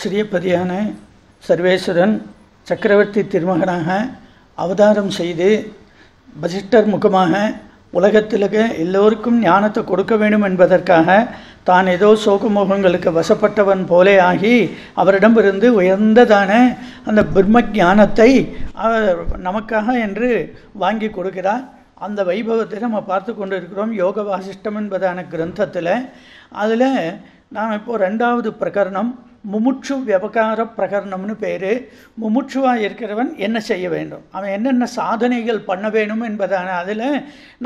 ஸ்ரீபதியான சர்வேஸ்வரன் சக்கரவர்த்தி திருமகனாக அவதாரம் செய்து வசிஷ்டர் முகமாக உலகத்தில் எல்லோருக்கும் ஞானத்தை கொடுக்க வேண்டும் என்பதற்காக தான் ஏதோ சோகமோகங்களுக்கு வசப்பட்டவன் போலே ஆகி அவரிடமிருந்து உயர்ந்ததான அந்த பிரம்ம ஞானத்தை நமக்காக என்று வாங்கி கொடுக்கிறார் அந்த வைபவத்தை நம்ம பார்த்து கொண்டு இருக்கிறோம் யோக வாசிஷ்டம் என்பதான கிரந்தத்தில் அதில் நாம் இப்போது ரெண்டாவது பிரகரணம் முமுட்சு விவகார பிரகரணம்னு பேர் முமுட்சுவாக இருக்கிறவன் என்ன செய்ய வேண்டும் அவன் என்னென்ன சாதனைகள் பண்ண வேணும் என்பதான அதில்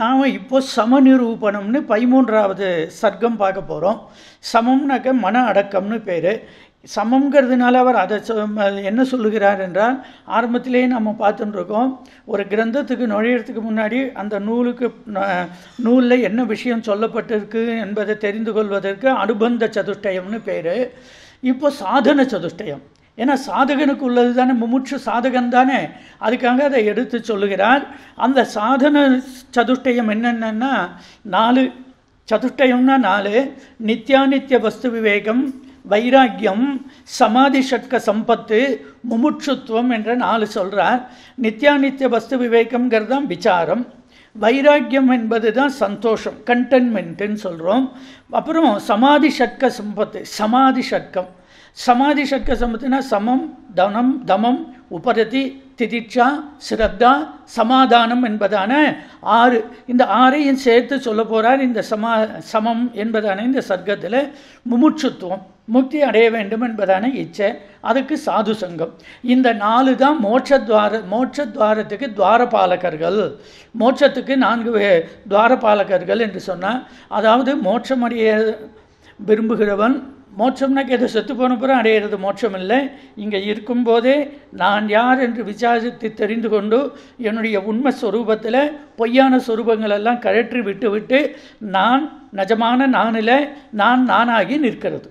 நாம் இப்போ சமநிரூபணம்னு பதிமூன்றாவது சர்க்கம் பார்க்க போகிறோம் சமம்னாக்க மன அடக்கம்னு பேர் சமங்கிறதுனால அவர் அதை என்ன சொல்லுகிறார் என்றால் ஆரம்பத்திலேயே நம்ம பார்த்துட்டுருக்கோம் ஒரு கிரந்தத்துக்கு நுழையிறதுக்கு முன்னாடி அந்த நூலுக்கு நூலில் என்ன விஷயம் சொல்லப்பட்டிருக்கு என்பதை தெரிந்து கொள்வதற்கு அனுபந்த சதுஷ்டயம்னு பேர் இப்போ சாதன சதுஷ்டயம் ஏன்னா சாதகனுக்கு உள்ளது தானே முமுட்சு சாதகன் தானே அதுக்காக அதை எடுத்து சொல்லுகிறார் அந்த சாதன சதுஷ்டயம் என்னென்னா நாலு சதுஷ்டயம்னா நாலு நித்யாநித்திய வஸ்து விவேகம் வைராக்கியம் சமாதி சட்க சம்பத்து முமுட்சுத்துவம் என்ற நாலு சொல்கிறார் நித்யாநித்திய வஸ்து விவேகம்ங்கிறது தான் விசாரம் வைராக்கியம் என்பது தான் சந்தோஷம் கண்டென்மெண்ட்டுன்னு சொல்கிறோம் அப்புறம் சமாதி சட்க சம்பத்து சமாதி சட்கம் சமாதி சக்க சமத்தினா சமம் தனம் தமம் உபரதி திதிட்சா சிரத்தா சமாதானம் என்பதான ஆறு இந்த ஆறையும் சேர்த்து சொல்ல போகிறார் இந்த சமா சமம் என்பதான இந்த சர்க்கத்தில் முமுட்சுத்துவம் முக்தி அடைய வேண்டும் என்பதான இச்சை அதுக்கு சாது சங்கம் இந்த நாலு தான் மோட்சத்வார மோட்சத்வாரத்துக்கு துவாரபாலகர்கள் மோட்சத்துக்கு நான்கு துவாரபாலகர்கள் என்று சொன்னால் அதாவது மோட்சமடைய விரும்புகிறவன் மோட்சம்னா எது செத்து பிறகு அடையிறது மோட்சம் இல்லை இங்கே இருக்கும்போதே நான் யார் என்று விசாரித்து தெரிந்து கொண்டு என்னுடைய உண்மை ஸ்வரூபத்தில் பொய்யான ஸ்வரூபங்களெல்லாம் கழற்றி விட்டு விட்டு நான் நிஜமான நானில் நான் நானாகி நிற்கிறது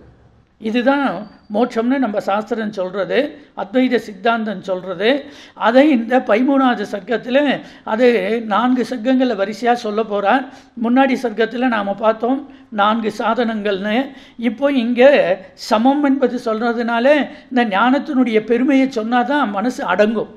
இதுதான் மோட்சம்னு நம்ம சாஸ்திரம் சொல்கிறது அத்வைத சித்தாந்தம் சொல்கிறது அதை இந்த பதிமூணாவது சர்க்கத்தில் அது நான்கு சர்க்கங்களை வரிசையாக சொல்ல போகிறார் முன்னாடி சர்க்கத்தில் நாம் பார்த்தோம் நான்கு சாதனங்கள்னு இப்போ இங்கே சமம் என்பது சொல்கிறதுனால இந்த ஞானத்தினுடைய பெருமையை சொன்னால் தான் மனசு அடங்கும்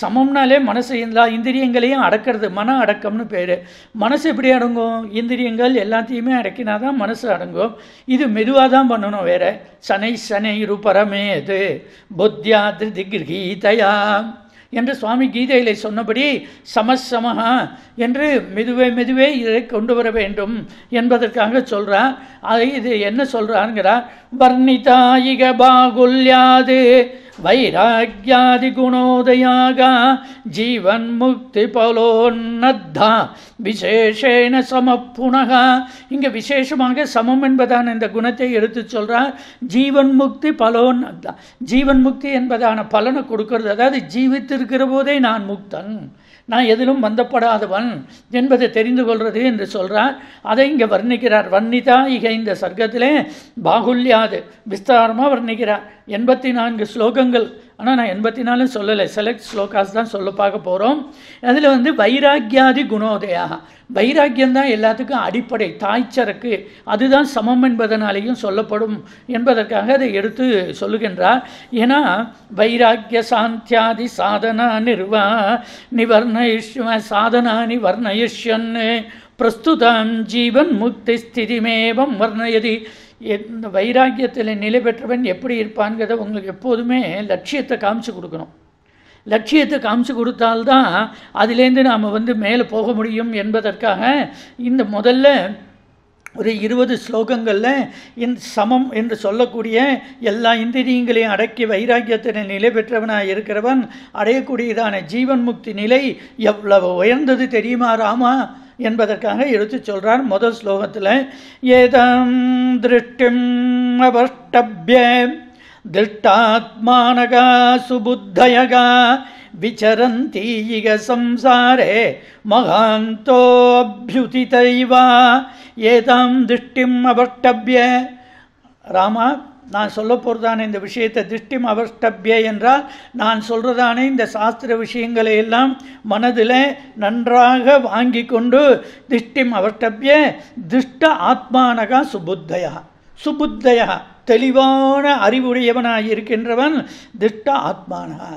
சமம்னாலே மனசு எல்லா இந்திரியங்களையும் அடக்கிறது மன அடக்கம்னு பேர் மனசு எப்படி அடங்கும் இந்திரியங்கள் எல்லாத்தையுமே அடக்கினா தான் மனசு அடங்கும் இது மெதுவாக தான் பண்ணணும் வேற சனை சனை ருபரமேது பொத்யா திருதிகிருகீதையா என்று சுவாமி கீதையில் சொன்னபடி சமசமஹா என்று மெதுவே மெதுவே இதை கொண்டு வர வேண்டும் என்பதற்காக சொல்கிறார் அதை இது என்ன சொல்கிறாருங்கிறார் வர்ணிதாயிக பாகுல்யாது ஜீவன் முக்தி பலோன்னதா விசேஷேன சம புனகா இங்கே விசேஷமாக சமம் என்பதான இந்த குணத்தை எடுத்து சொல்கிறார் ஜீவன் முக்தி பலோன்னத்தா ஜீவன் முக்தி என்பதான பலனை கொடுக்கறது அதாவது ஜீவித்திருக்கிற போதே நான் முக்தன் நான் எதிலும் வந்தப்படாதவன் என்பதை தெரிந்து கொள்வது என்று சொல்கிறார் அதை இங்கே வர்ணிக்கிறார் வர்ணிதா இக இந்த சர்க்கத்திலே பாகுல்யாது விஸ்தாரமாக வர்ணிக்கிறார் எண்பத்தி நான்கு ஸ்லோகங்கள் ஆனால் நான் எண்பத்தி நாலும் சொல்லலை செலக்ட் ஸ்லோகாஸ் தான் சொல்ல பார்க்க போகிறோம் அதில் வந்து வைராக்கியாதி குணோதயாக வைராக்கியம் தான் எல்லாத்துக்கும் அடிப்படை தாய்ச்சரக்கு அதுதான் சமம் என்பதனாலேயும் சொல்லப்படும் என்பதற்காக அதை எடுத்து சொல்லுகின்றார் ஏன்னா வைராக்கிய சாந்தியாதி சாதனா நிர்வா நிவர்ணயுஷ்வ சாதனானி வர்ணயிஷ்யன் பிரஸ்துதான் ஜீவன் முக்தி ஸ்திதிமேவம் வர்ணயதி எந்த வைராக்கியத்தில் நிலை பெற்றவன் எப்படி இருப்பான்ங்கிறத உங்களுக்கு எப்போதுமே லட்சியத்தை காமிச்சு கொடுக்கணும் லட்சியத்தை காமிச்சு கொடுத்தால்தான் அதுலேருந்து நாம் வந்து மேலே போக முடியும் என்பதற்காக இந்த முதல்ல ஒரு இருபது ஸ்லோகங்களில் இந்த சமம் என்று சொல்லக்கூடிய எல்லா இந்திரியங்களையும் அடக்கி வைராக்கியத்தினை நிலை பெற்றவனாக இருக்கிறவன் அடையக்கூடியதான ஜீவன் முக்தி நிலை எவ்வளவு உயர்ந்தது தெரியுமா ராமா என்பதற்காக எடுத்து சொல்கிறார் முதல் ஸ்லோகத்தில் ஏதம் திருஷ்டிம் அவஷ்டபியே திருஷ்டாத்மானகா சுபுத்தயகா விச்சரந்தீயிக சம்சாரே மகாந்தோபியுதிதைவா ஏதாம் திருஷ்டிம் அவஷ்டபிய ராமா நான் சொல்ல போகிறதான இந்த விஷயத்தை திருஷ்டிம் அவஷ்டபியே என்றால் நான் சொல்கிறதானே இந்த சாஸ்திர விஷயங்களை எல்லாம் மனதில் நன்றாக வாங்கி கொண்டு திருஷ்டிம் அவஷ்டபியே திருஷ்ட ஆத்மானகா சுபுத்தயா சுபுத்தயா தெளிவான அறிவுடையவனாக இருக்கின்றவன் திருஷ்ட ஆத்மானகா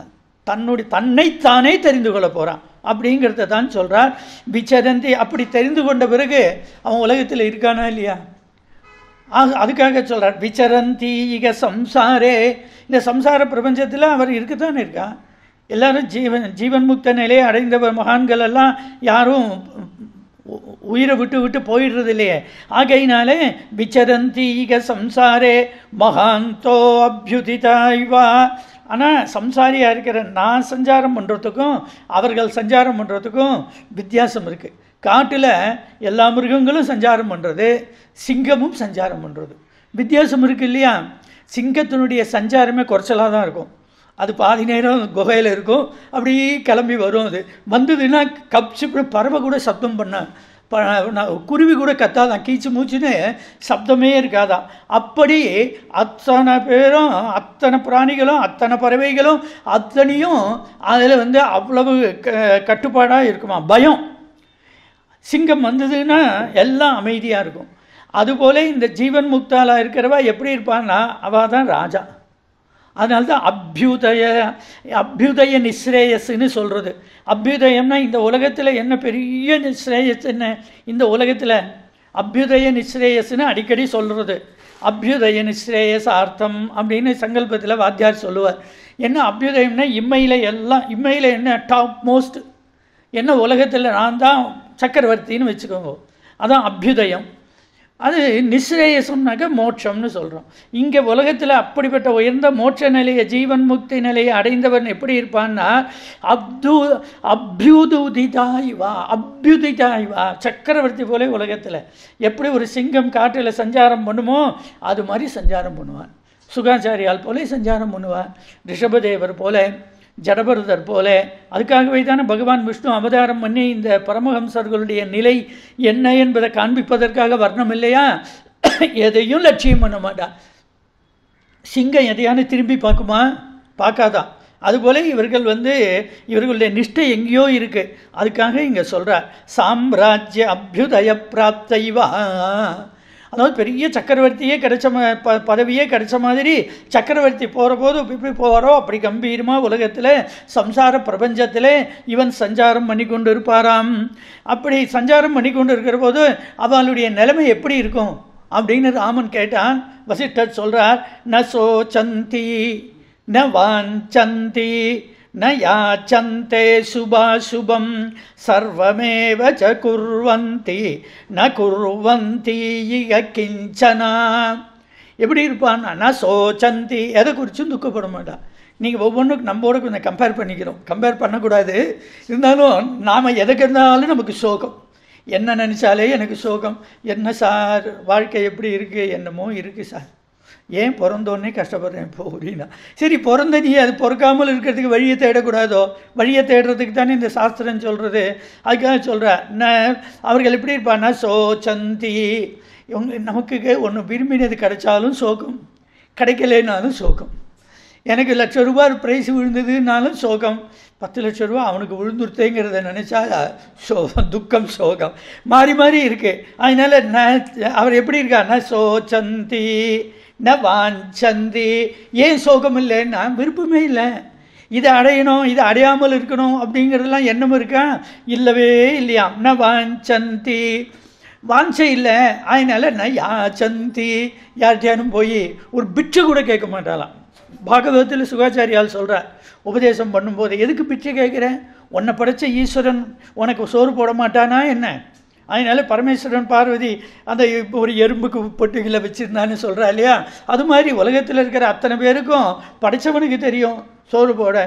தன்னுடைய தன்னைத்தானே தெரிந்து கொள்ள போகிறான் அப்படிங்கிறத தான் சொல்கிறார் விச்சதந்தி அப்படி தெரிந்து கொண்ட பிறகு அவன் உலகத்தில் இருக்கானா இல்லையா அதுக்காக சொல்கிறார் விச்சரந்தி இக சம்சாரே இந்த சம்சார பிரபஞ்சத்தில் அவர் இருக்குதான் இருக்கான் எல்லாரும் ஜீவன் ஜீவன் முக்த நிலையை அடைந்த மகான்கள் எல்லாம் யாரும் உயிரை விட்டு விட்டு போயிடுறது இல்லையே ஆகையினாலே விச்சரந்தி இக சம்சாரே மகாந்தோ அபியுதிதாய்வா ஆனால் சம்சாரியாக இருக்கிற நான் சஞ்சாரம் பண்ணுறதுக்கும் அவர்கள் சஞ்சாரம் பண்ணுறதுக்கும் வித்தியாசம் இருக்குது காட்டில் எல்லா மிருகங்களும் சஞ்சாரம் பண்ணுறது சிங்கமும் சஞ்சாரம் பண்ணுறது வித்தியாசம் இருக்குது இல்லையா சிங்கத்தினுடைய சஞ்சாரமே குறைச்சலாக தான் இருக்கும் அது பாதி நேரம் குகையில் இருக்கும் அப்படி கிளம்பி வரும் அது வந்ததுன்னா இப்படி பறவை கூட சப்தம் பண்ண ப குருவி கூட கத்தாதான் கீச்சு மூச்சுன்னு சப்தமே இருக்காதான் அப்படி அத்தனை பேரும் அத்தனை பிராணிகளும் அத்தனை பறவைகளும் அத்தனையும் அதில் வந்து அவ்வளவு கட்டுப்பாடாக இருக்குமா பயம் சிங்கம் வந்ததுன்னா எல்லாம் அமைதியாக இருக்கும் அதுபோல் இந்த ஜீவன் முக்தாலாக இருக்கிறவா எப்படி இருப்பான்னா அவள் தான் ராஜா அதனால தான் அபியுதய அபியுதய நிஸ்ரேயஸ்ன்னு சொல்கிறது அபியுதயம்னா இந்த உலகத்தில் என்ன பெரிய நிஸ்ரேயஸ் என்ன இந்த உலகத்தில் அபியுதய நிஸ்ரேயஸ்ன்னு அடிக்கடி சொல்கிறது அபியுதய நிஸ்ரேயஸ் அர்த்தம் அப்படின்னு சங்கல்பத்தில் வாத்தியார் சொல்லுவார் என்ன அபியுதயம்னா இம்மையில் எல்லாம் இம்மையில் என்ன டாப் மோஸ்ட் என்ன உலகத்தில் நான் தான் சக்கரவர்த்தின்னு வச்சுக்கோங்க அதான் அபியுதயம் அது நிஸ்ரேயசம்னாக்க மோட்சம்னு சொல்கிறோம் இங்கே உலகத்தில் அப்படிப்பட்ட உயர்ந்த மோட்ச நிலையை ஜீவன் முக்தி நிலையை அடைந்தவன் எப்படி இருப்பான்னா அப்து அபியுதுதிதாய்வா அப்யுதிதாய்வா சக்கரவர்த்தி போல உலகத்தில் எப்படி ஒரு சிங்கம் காட்டில் சஞ்சாரம் பண்ணுமோ அது மாதிரி சஞ்சாரம் பண்ணுவான் சுகாச்சாரியால் போலே சஞ்சாரம் பண்ணுவான் ரிஷபதேவர் போல ஜடபருதர் போல அதுக்காகவே தானே பகவான் விஷ்ணு அவதாரம் பண்ணி இந்த பரமஹம்சர்களுடைய நிலை என்ன என்பதை காண்பிப்பதற்காக வர்ணம் இல்லையா எதையும் லட்சியம் பண்ண மாட்டான் சிங்கம் எதையான திரும்பி பார்க்குமா பார்க்காதான் அதுபோல இவர்கள் வந்து இவர்களுடைய நிஷ்டை எங்கேயோ இருக்குது அதுக்காக இங்கே சொல்கிறார் சாம்ராஜ்ய அபியுதய பிராப்தைவா அதாவது பெரிய சக்கரவர்த்தியே கிடைச்ச ப பதவியே கிடைச்ச மாதிரி சக்கரவர்த்தி போகிற போது இப்படி போகிறோம் அப்படி கம்பீரமாக உலகத்தில் சம்சார பிரபஞ்சத்தில் இவன் சஞ்சாரம் பண்ணி கொண்டு இருப்பாராம் அப்படி சஞ்சாரம் பண்ணி கொண்டு இருக்கிற போது அவளுடைய நிலைமை எப்படி இருக்கும் அப்படின்னு ராமன் கேட்டான் வசிட்டர் சொல்கிறார் ந சோ சந்தி ந வான் சந்தி न சுபாசுபம் शुभाशुभं सर्वमेव च कुर्वन्ति குர்வந்தி कुर्वन्ति கிஞ்சனா எப்படி இருப்பான் நான் சோச்சந்தி எதை குறிச்சும் துக்கப்பட மாட்டான் நீங்கள் ஒவ்வொன்றுக்கும் நம்மோட கொஞ்சம் கம்பேர் பண்ணிக்கிறோம் கம்பேர் பண்ணக்கூடாது இருந்தாலும் நாம் எதுக்கு இருந்தாலும் நமக்கு சோகம் என்ன நினச்சாலே எனக்கு சோகம் என்ன சார் வாழ்க்கை எப்படி இருக்குது என்னமோ இருக்குது சார் ஏன் பிறந்தோடனே கஷ்டப்படுறேன் இப்போ அப்படின்னா சரி பிறந்த நீ அது பிறக்காமல் இருக்கிறதுக்கு வழியை தேடக்கூடாதோ வழியை தேடுறதுக்கு தானே இந்த சாஸ்திரம் சொல்கிறது அதுக்காக சொல்கிற நான் அவர்கள் எப்படி இருப்பான்னா சோச்சந்தி இவங்க நமக்கு ஒன்று விரும்பினது கிடைச்சாலும் சோகம் கிடைக்கலைனாலும் சோகம் எனக்கு லட்ச ரூபாய் ப்ரைஸ் விழுந்ததுனாலும் சோகம் பத்து லட்ச ரூபா அவனுக்கு விழுந்துருத்தேங்கிறத நினச்சா சோகம் துக்கம் சோகம் மாறி மாறி இருக்குது அதனால் நான் அவர் எப்படி சோ சோச்சந்தி ந சந்தி ஏன் சோகம் இல்லை நான் விருப்பமே இல்லை இதை அடையணும் இதை அடையாமல் இருக்கணும் அப்படிங்கிறதுலாம் எண்ணம் இருக்கா இல்லவே இல்லையாம் ந சந்தி வாஞ்சை இல்லை அதனால நான் சந்தி யார்கிட்டயானும் போய் ஒரு பிட்சை கூட கேட்க மாட்டாளாம் பாகவதத்தில் சுகாச்சாரியால் சொல்கிறார் உபதேசம் பண்ணும்போது எதுக்கு பிச்சை கேட்குறேன் உன்னை படைத்த ஈஸ்வரன் உனக்கு சோறு போட மாட்டானா என்ன அதனால பரமேஸ்வரன் பார்வதி அந்த ஒரு எறும்புக்கு பொட்டுகளை வச்சுருந்தான்னு சொல்கிறா இல்லையா அது மாதிரி உலகத்தில் இருக்கிற அத்தனை பேருக்கும் படைத்தவனுக்கு தெரியும் சோறு போட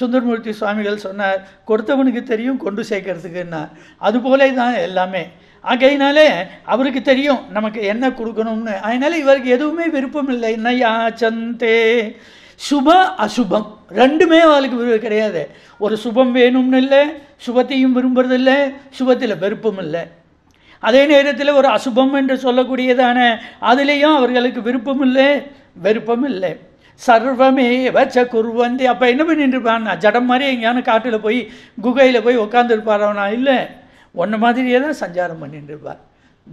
சுந்தரமூர்த்தி சுவாமிகள் சொன்னார் கொடுத்தவனுக்கு தெரியும் கொண்டு சேர்க்கறதுக்குன்னா அதுபோல தான் எல்லாமே ஆகையினாலே அவருக்கு தெரியும் நமக்கு என்ன கொடுக்கணும்னு அதனால இவருக்கு எதுவுமே விருப்பம் இல்லை நயா சந்தே சுப அசுபம் ரெண்டுமே அவளுக்கு கிடையாது ஒரு சுபம் வேணும்னு இல்லை சுபத்தையும் விரும்புறதில்லை சுபத்தில் வெறுப்பும் இல்லை அதே நேரத்தில் ஒரு அசுபம் என்று சொல்லக்கூடியதான அதுலேயும் அவர்களுக்கு விருப்பம் இல்லை விருப்பம் இல்லை சர்வமே வச்ச குருவந்தி அப்போ என்ன பண்ணிட்டுருப்பான் இருப்பான் ஜடம் மாதிரி எங்கேயான காட்டில் போய் குகையில் போய் உட்காந்துருப்பார் அவனா இல்லை ஒன்று மாதிரியே தான் சஞ்சாரம் பண்ணிட்டு இருப்பார்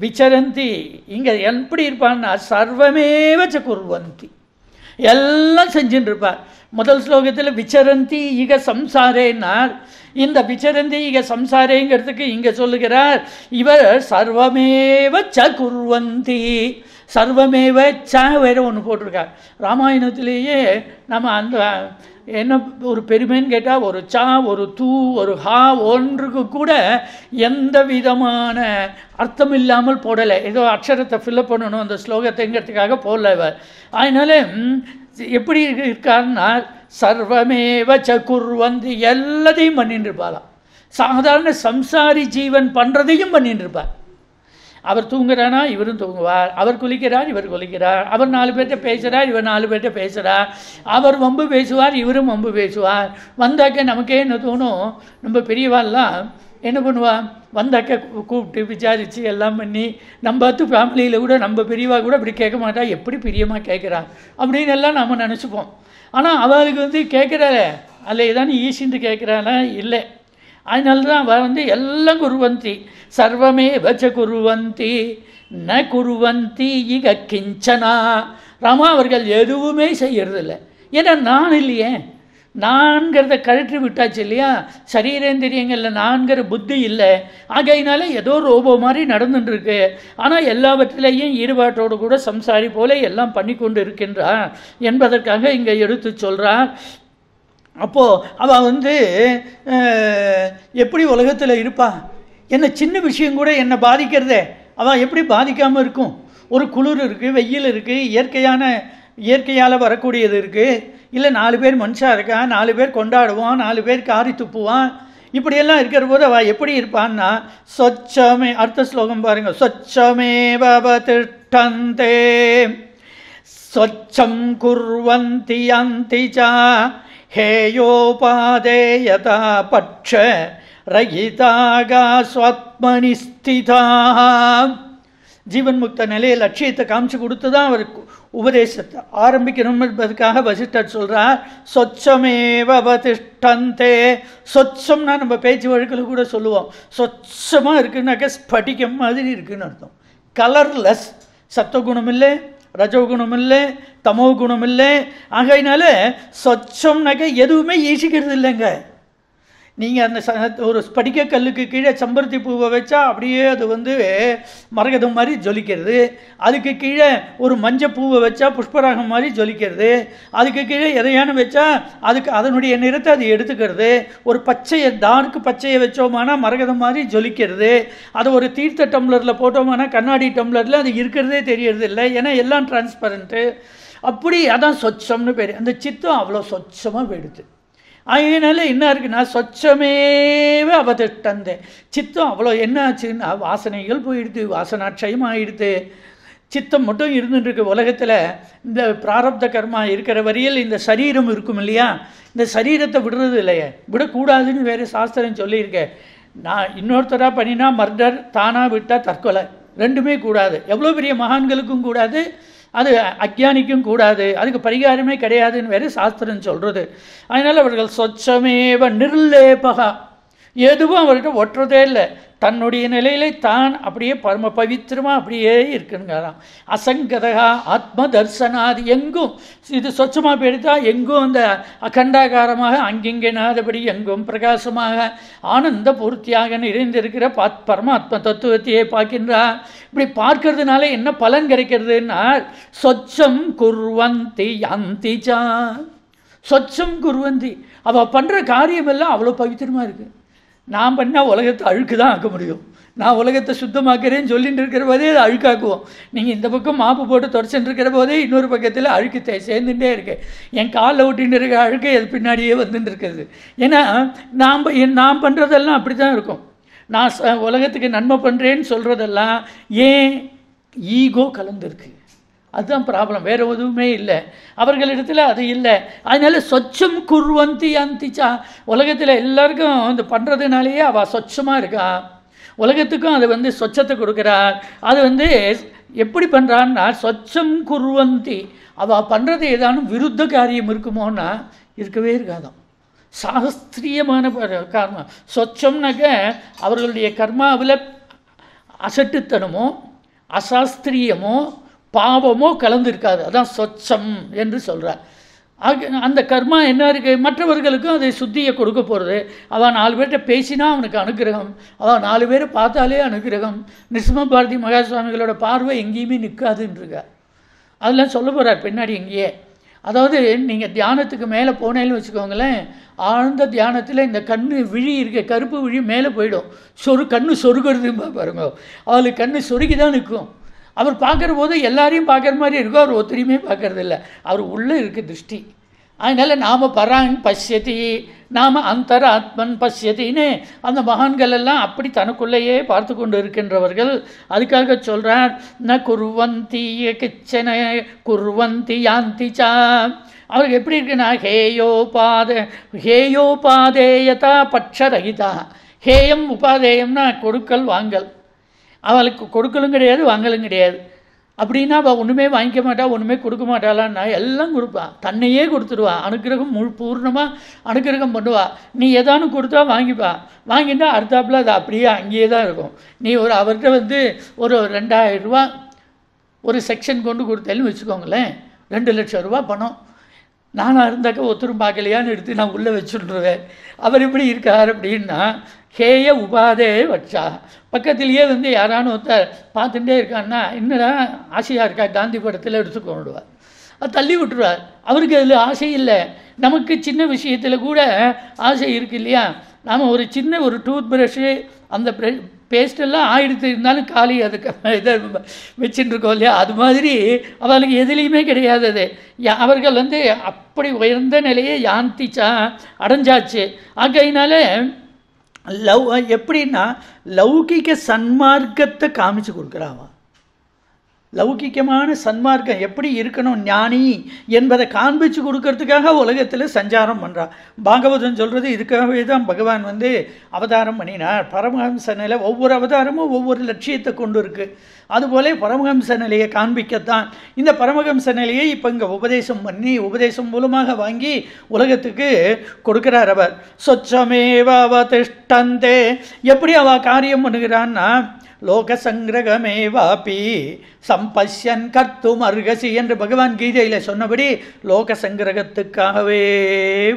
விச்சரந்தி இங்கே எப்படி இருப்பான்னா சர்வமே வச்ச குருவந்தி எல்லாம் செஞ்சுட்டு இருப்பார் முதல் ஸ்லோகத்தில் விச்சரந்தி ஈக சம்சாரேனார் இந்த விச்சரந்தி ஈக சம்சாரேங்கிறதுக்கு இங்கே சொல்லுகிறார் இவர் சர்வமேவ ச குர்வந்தி சர்வமேவ ச வேற ஒன்று போட்டிருக்கார் ராமாயணத்திலேயே நம்ம அந்த என்ன ஒரு பெருமைன்னு கேட்டால் ஒரு சா ஒரு தூ ஒரு ஹா ஒன்றுக்கு கூட எந்த விதமான அர்த்தம் இல்லாமல் போடலை ஏதோ அக்ஷரத்தை ஃபில்லப் பண்ணணும் அந்த ஸ்லோகத்தைங்கிறதுக்காக போடல அதனால எப்படி இருக்காருன்னா சர்வமேவ சகுர்வந்து எல்லாத்தையும் பண்ணிட்டு இருப்பாளாம் சாதாரண சம்சாரி ஜீவன் பண்ணுறதையும் பண்ணிட்டு இருப்பார் அவர் தூங்குறானா இவரும் தூங்குவார் அவர் குளிக்கிறார் இவர் குளிக்கிறார் அவர் நாலு பேர்கிட்ட பேசுகிறார் இவர் நாலு பேர்கிட்ட பேசுகிறார் அவர் வம்பு பேசுவார் இவரும் வம்பு பேசுவார் வந்தாக்க நமக்கே என்ன தோணும் நம்ம பெரியவாள்லாம் என்ன பண்ணுவான் வந்தாக்க கூப்பிட்டு விசாரித்து எல்லாம் பண்ணி நம்ம பார்த்து ஃபேமிலியில் கூட நம்ம பிரிவாக கூட இப்படி கேட்க மாட்டா எப்படி பிரியமாக கேட்குறா அப்படின்னு எல்லாம் நம்ம நினச்சிப்போம் ஆனால் அவளுக்கு வந்து கேட்குறாளே அல்ல ஏதானு ஈஸின்னு கேட்குறானா இல்லை அதனால தான் அவள் வந்து எல்லாம் குருவந்தி சர்வமே வச்ச குருவந்தி ந குருவந்தி இக கிஞ்சனா ராமா அவர்கள் எதுவுமே செய்யறதில்லை ஏன்னா நான் இல்லையே நான்கிறத கழற்றி விட்டாச்சு இல்லையா சரீரேந்திரியங்களில் நான்கிற புத்தி இல்லை ஆகையினால ஏதோ ரோபோ மாதிரி நடந்துட்டுருக்கு ஆனால் எல்லாவற்றிலேயும் ஈடுபாட்டோடு கூட சம்சாரி போல எல்லாம் பண்ணி கொண்டு இருக்கின்றார் என்பதற்காக இங்கே எடுத்து சொல்கிறார் அப்போது அவள் வந்து எப்படி உலகத்தில் இருப்பா என்ன சின்ன விஷயம் கூட என்னை பாதிக்கிறதே அவள் எப்படி பாதிக்காமல் இருக்கும் ஒரு குளிர் இருக்குது வெயில் இருக்குது இயற்கையான இயற்கையால் வரக்கூடியது இருக்குது இல்லை நாலு பேர் மனுஷாக இருக்கா நாலு பேர் கொண்டாடுவோம் நாலு பேர் காரி துப்புவான் இப்படியெல்லாம் இருக்கிற போது அவள் எப்படி இருப்பான்னா சொச்சமே அடுத்த ஸ்லோகம் பாருங்கள் சொச்சமே பவ திஷ்டந்தே स्वच्छं कुर्वन्ति यान्ति च हेयोपादेयता पक्ष रहितागा ஜீவன் முக்த நிலையை லட்சியத்தை காமிச்சு கொடுத்து தான் அவர் உபதேசத்தை ஆரம்பிக்கணும் என்பதற்காக வசிஷ்டர் சொல்கிறார் சொச்சமேவதிஷ்டந்தே சொச்சம்னா நம்ம பேச்சு வழக்கில் கூட சொல்லுவோம் சொச்சமாக இருக்குன்னாக்க ஸ்படிகம் மாதிரி இருக்குன்னு அர்த்தம் கலர்லெஸ் சத்தகுணம் இல்லை ரஜோகுணம் இல்லை தமோ குணம் இல்லை ஆகையினால சொச்சம்னாக்க எதுவுமே ஈசிக்கிறது இல்லைங்க நீங்கள் அந்த ஒரு ஸ்படிக்க கல்லுக்கு கீழே செம்பருத்தி பூவை வச்சா அப்படியே அது வந்து மரகதம் மாதிரி ஜொலிக்கிறது அதுக்கு கீழே ஒரு மஞ்ச பூவை வச்சா புஷ்பராகம் மாதிரி ஜொலிக்கிறது அதுக்கு கீழே எதையானு வச்சா அதுக்கு அதனுடைய நிறத்தை அது எடுத்துக்கிறது ஒரு பச்சையை டார்க் பச்சையை வச்சோமானா மரகதம் மாதிரி ஜொலிக்கிறது அதை ஒரு தீர்த்த டம்ளரில் போட்டோமானா கண்ணாடி டம்ளரில் அது இருக்கிறதே தெரியறது இல்லை ஏன்னா எல்லாம் டிரான்ஸ்பரண்ட்டு அப்படி அதான் சொச்சம்னு பேர் அந்த சித்தம் அவ்வளோ சொச்சமாக போயிடுது அதனால என்ன இருக்குன்னா சொச்சமேவே அவதிஷ்டந்தே சித்தம் அவ்வளோ என்ன ஆச்சுன்னா வாசனைகள் போயிடுது வாசனாட்சயம் ஆயிடுது சித்தம் மட்டும் இருந்துட்டுருக்கு உலகத்தில் இந்த பிராரப்த கர்மா இருக்கிற வரையில் இந்த சரீரம் இருக்கும் இல்லையா இந்த சரீரத்தை விடுறது இல்லையே விடக்கூடாதுன்னு வேறு சாஸ்திரம் சொல்லியிருக்கேன் நான் இன்னொருத்தராக பண்ணினா மர்டர் தானாக விட்டால் தற்கொலை ரெண்டுமே கூடாது எவ்வளோ பெரிய மகான்களுக்கும் கூடாது அது அக்ஞானிக்கும் கூடாது அதுக்கு பரிகாரமே கிடையாதுன்னு வேறு சாஸ்திரம் சொல்கிறது அதனால் அவர்கள் சொச்சமேவ நிர்லேபகா எதுவும் அவர்கிட்ட ஒட்டுறதே இல்லை தன்னுடைய நிலையிலே தான் அப்படியே பரம பவித்திரமாக அப்படியே இருக்குங்கிறாராம் அசங்கதகா ஆத்ம அது எங்கும் இது சொச்சமாக போயிடுதா எங்கும் அந்த அகண்டாகாரமாக அங்கிங்கனாதபடி எங்கும் பிரகாசமாக ஆனந்த பூர்த்தியாக நிறைந்திருக்கிற பாத் பரமாத்ம தத்துவத்தையே பார்க்கின்றார் இப்படி பார்க்கறதுனால என்ன பலன் கிடைக்கிறதுன்னா சொச்சம் குர்வந்தி அந்திஜா சொச்சம் குருவந்தி அவள் பண்ணுற காரியமெல்லாம் அவ்வளோ பவித்திரமாக இருக்குது நான் பண்ணால் உலகத்தை அழுக்கு தான் ஆக்க முடியும் நான் உலகத்தை சுத்தமாக்குறேன்னு சொல்லிட்டு இருக்கிற போதே அது அழுக்காக்குவோம் நீங்கள் இந்த பக்கம் மாப்பு போட்டு தொடச்சுட்டு இருக்கிற போதே இன்னொரு பக்கத்தில் அழுக்கு தே சேர்ந்துட்டே இருக்கு என் காலில் ஓட்டின்னு இருக்கிற அழுக்கு அது பின்னாடியே வந்துட்டு இருக்குது ஏன்னா நாம் நான் பண்ணுறதெல்லாம் அப்படி தான் இருக்கும் நான் உலகத்துக்கு நன்மை பண்ணுறேன்னு சொல்கிறதெல்லாம் ஏன் ஈகோ கலந்துருக்கு அதுதான் ப்ராப்ளம் வேறு எதுவுமே இல்லை அவர்களிடத்தில் அது இல்லை அதனால சொச்சம் குர்வந்தி அந்திச்சா உலகத்தில் எல்லாருக்கும் வந்து பண்ணுறதுனாலேயே அவள் சொச்சமாக இருக்கா உலகத்துக்கும் அது வந்து சொச்சத்தை கொடுக்குறார் அது வந்து எப்படி பண்ணுறான்னா சொச்சம் குர்வந்தி அவள் பண்ணுறது ஏதானும் விருத்த காரியம் இருக்குமோன்னா இருக்கவே இருக்காதான் சாஸ்திரியமான கர்மம் சொச்சம்னாக்க அவர்களுடைய கர்மாவில் அசட்டுத்தனமோ அசாஸ்திரியமோ பாவமோ கலந்து இருக்காது அதான் சொச்சம் என்று சொல்கிறார் ஆக அந்த கர்மா என்ன இருக்குது மற்றவர்களுக்கும் அதை சுத்தியை கொடுக்க போகிறது அதான் நாலு பேர்கிட்ட பேசினா அவனுக்கு அனுகிரகம் அதான் நாலு பேர் பார்த்தாலே அனுகிரகம் நிருசிம்ம பாரதி மகாசுவாமிகளோட பார்வை எங்கேயுமே நிற்காதுன்றிருக்க அதெல்லாம் சொல்ல போகிறார் பின்னாடி எங்கேயே அதாவது நீங்கள் தியானத்துக்கு மேலே போனேன்னு வச்சுக்கோங்களேன் ஆழ்ந்த தியானத்தில் இந்த கண்ணு விழி இருக்க கருப்பு விழி மேலே போயிடும் சொரு கண்ணு சொருகிறது பாருங்க அவளுக்கு கண்ணு சொருகி தான் நிற்கும் அவர் பார்க்குற போது எல்லாரையும் பார்க்குற மாதிரி இருக்கும் அவர் ஒத்திரியுமே பார்க்குறதில்ல அவர் உள்ளே இருக்குது திருஷ்டி அதனால் நாம் பராங் பசியதி நாம் அந்தர ஆத்மன் பசியதின்னு அந்த மகான்கள் எல்லாம் அப்படி தனக்குள்ளேயே பார்த்து கொண்டு இருக்கின்றவர்கள் அதுக்காக சொல்கிறார் ந குர்வந்தி கிச்சனை குர்வந்தி யாந்தி சா அவருக்கு எப்படி இருக்குன்னா ஹேயோபாத ஹேயோபாதேயதா பட்சரகிதா ஹேயம் உபாதேயம்னா கொடுக்கல் வாங்கல் அவளுக்கு கொடுக்கலும் கிடையாது வாங்கலும் கிடையாது அப்படின்னா அவள் ஒன்றுமே வாங்கிக்க மாட்டாள் ஒன்றுமே கொடுக்க மாட்டாளான்னா எல்லாம் கொடுப்பான் தன்னையே கொடுத்துருவா அனுகிரகம் முழு பூர்ணமாக அனுகிரகம் பண்ணுவா நீ எதானு கொடுத்தா வாங்கிப்பா வாங்கிட்டா அடுத்தாப்புல அது அப்படியே அங்கேயே தான் இருக்கும் நீ ஒரு அவர்கிட்ட வந்து ஒரு ரெண்டாயிரம் ரூபா ஒரு செக்ஷன் கொண்டு கொடுத்தேன்னு வச்சுக்கோங்களேன் ரெண்டு லட்சம் ரூபா பணம் நானாக இருந்தாக்க ஒருத்தரும் பார்க்கலையான்னு எடுத்து நான் உள்ளே வச்சுட்ருவேன் அவர் எப்படி இருக்கார் அப்படின்னா ஹேய உபாதே வச்சா பக்கத்திலேயே வந்து யாரானு ஒருத்தர் பார்த்துட்டே இருக்கான்னா என்னடா ஆசையாக இருக்கா காந்தி படத்தில் எடுத்து அது தள்ளி விட்டுருவார் அவருக்கு அதில் ஆசை இல்லை நமக்கு சின்ன விஷயத்தில் கூட ஆசை இருக்கு இல்லையா நாம் ஒரு சின்ன ஒரு டூத் ப்ரஷ்ஷு அந்த ப்ரஷ் பேஸ்டெல்லாம் ஆயிடுத்து இருந்தாலும் காலி அதுக்கு இதை வச்சுட்டுருக்கோம் இல்லையா அது மாதிரி அவளுக்கு எதுலேயுமே கிடையாது அது அவர்கள் வந்து அப்படி உயர்ந்த நிலையை யாந்திச்சா அடைஞ்சாச்சு ஆகையினால லவ் எப்படின்னா லௌகிக சன்மார்க்கத்தை காமிச்சு கொடுக்குறான் லௌகிக்கமான சன்மார்க்கம் எப்படி இருக்கணும் ஞானி என்பதை காண்பிச்சு கொடுக்கறதுக்காக உலகத்தில் சஞ்சாரம் பண்ணுறாள் பாகவதன் சொல்கிறது இதுக்காகவே தான் பகவான் வந்து அவதாரம் பண்ணினார் பரமஹம்ச நிலை ஒவ்வொரு அவதாரமும் ஒவ்வொரு லட்சியத்தை கொண்டு இருக்குது அதுபோல பரமஹம்ச நிலையை காண்பிக்கத்தான் இந்த பரமஹம்ச நிலையை இப்போ இங்கே உபதேசம் பண்ணி உபதேசம் மூலமாக வாங்கி உலகத்துக்கு கொடுக்குறார் அவர் சொச்சமேவா அவ திஷ்டந்தே எப்படி அவள் காரியம் பண்ணுகிறான்னா வாபி சம்பசியன் கர்த்தும் அருகசி என்று பகவான் கீதையில் சொன்னபடி லோகசங்கிரகத்துக்காகவே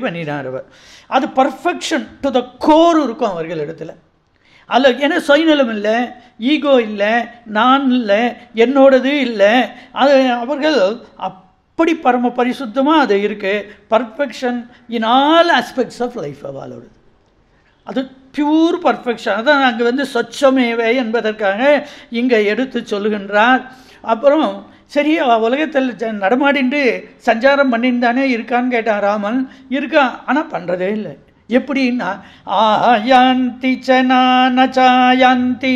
பண்ணினார் அவர் அது பர்ஃபெக்ஷன் டு த கோர் இருக்கும் அவர்கள் இடத்துல அல்ல ஏன்னா சுயநலம் இல்லை ஈகோ இல்லை நான் இல்லை என்னோடது இல்லை அது அவர்கள் அப்படி பரம பரிசுத்தமாக அது இருக்குது perfection in all aspects of life அவளோடது அது பியூர் பர்ஃபெக்ஷன் அதான் அங்கே வந்து சொச்சமேவே என்பதற்காக இங்கே எடுத்து சொல்லுகின்றார் அப்புறம் சரி உலகத்தில் நடமாடிண்டு சஞ்சாரம் பண்ணின்னு தானே இருக்கான்னு கேட்டான் ராமன் இருக்கான் ஆனால் பண்ணுறதே இல்லை எப்படின்னா ஆயாந்தி சனானச்சாயாந்தி